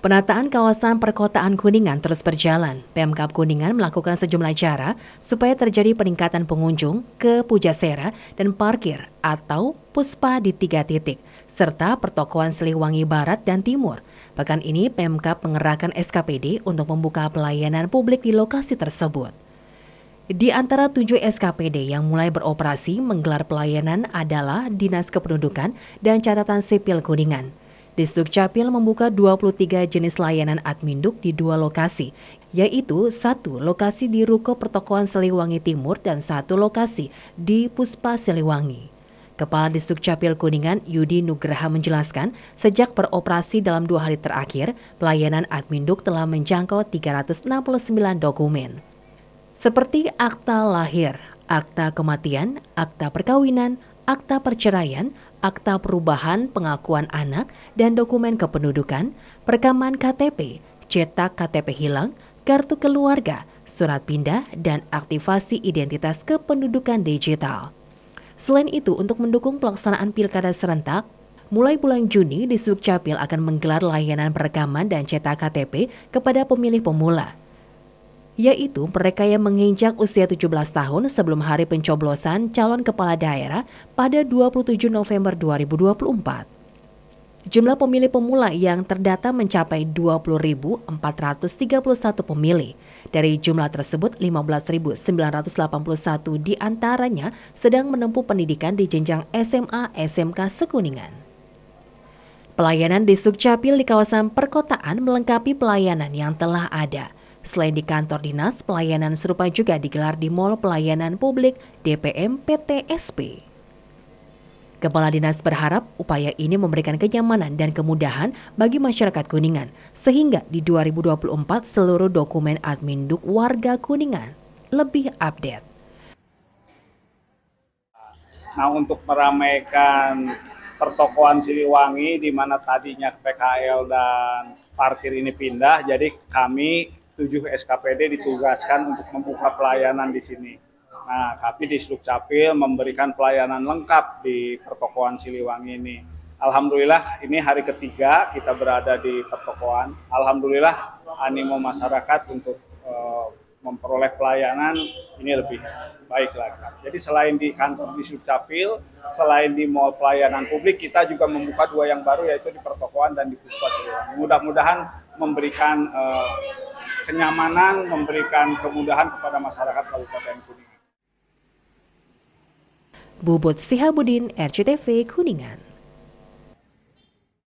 Penataan kawasan perkotaan Kuningan terus berjalan. Pemkap Kuningan melakukan sejumlah cara supaya terjadi peningkatan pengunjung ke Pujasera dan parkir atau puspa di tiga titik, serta pertokoan Seliwangi Barat dan Timur. Pekan ini Pemkap mengerahkan SKPD untuk membuka pelayanan publik di lokasi tersebut. Di antara tujuh SKPD yang mulai beroperasi menggelar pelayanan adalah Dinas Kependudukan dan Catatan Sipil Kuningan. Di Sukcapil membuka 23 jenis layanan adminduk di dua lokasi, yaitu satu lokasi di Ruko Pertokohan Seliwangi Timur dan satu lokasi di Puspa Seliwangi. Kepala Distrik Capil Kuningan Yudi Nugraha menjelaskan, sejak beroperasi dalam dua hari terakhir, pelayanan adminduk telah menjangkau 369 dokumen. Seperti akta lahir, akta kematian, akta perkawinan, akta perceraian, akta perubahan pengakuan anak dan dokumen kependudukan, perekaman KTP, cetak KTP hilang, kartu keluarga, surat pindah, dan aktivasi identitas kependudukan digital. Selain itu, untuk mendukung pelaksanaan pilkada serentak, mulai bulan Juni di Sukcapil akan menggelar layanan perekaman dan cetak KTP kepada pemilih pemula yaitu mereka yang menginjak usia 17 tahun sebelum hari pencoblosan calon kepala daerah pada 27 November 2024. Jumlah pemilih pemula yang terdata mencapai 20.431 pemilih. Dari jumlah tersebut, 15.981 diantaranya sedang menempuh pendidikan di jenjang SMA SMK Sekuningan. Pelayanan di Sukcapil di kawasan perkotaan melengkapi pelayanan yang telah ada – Selain di kantor dinas, pelayanan serupa juga digelar di Mall Pelayanan Publik DPM PTSP. Kepala Dinas berharap upaya ini memberikan kenyamanan dan kemudahan bagi masyarakat Kuningan, sehingga di 2024 seluruh dokumen admin duk warga Kuningan lebih update. Nah untuk meramaikan pertokoan Siliwangi di mana tadinya PKL dan parkir ini pindah, jadi kami 7 SKPD ditugaskan untuk membuka pelayanan di sini. Nah, kami di subcapil memberikan pelayanan lengkap di pertokoan Siliwangi ini. Alhamdulillah ini hari ketiga kita berada di pertokoan. Alhamdulillah animo masyarakat untuk uh, memperoleh pelayanan ini lebih baik lagi. Jadi selain di kantor di Sukcapil, selain di mall pelayanan publik, kita juga membuka dua yang baru yaitu di pertokoan dan di Puspa Siliwangi. Mudah-mudahan memberikan uh, kenyamanan, memberikan kemudahan kepada masyarakat Kabupaten Kuningan. Bubut Sihabudin, RCTV Kuningan.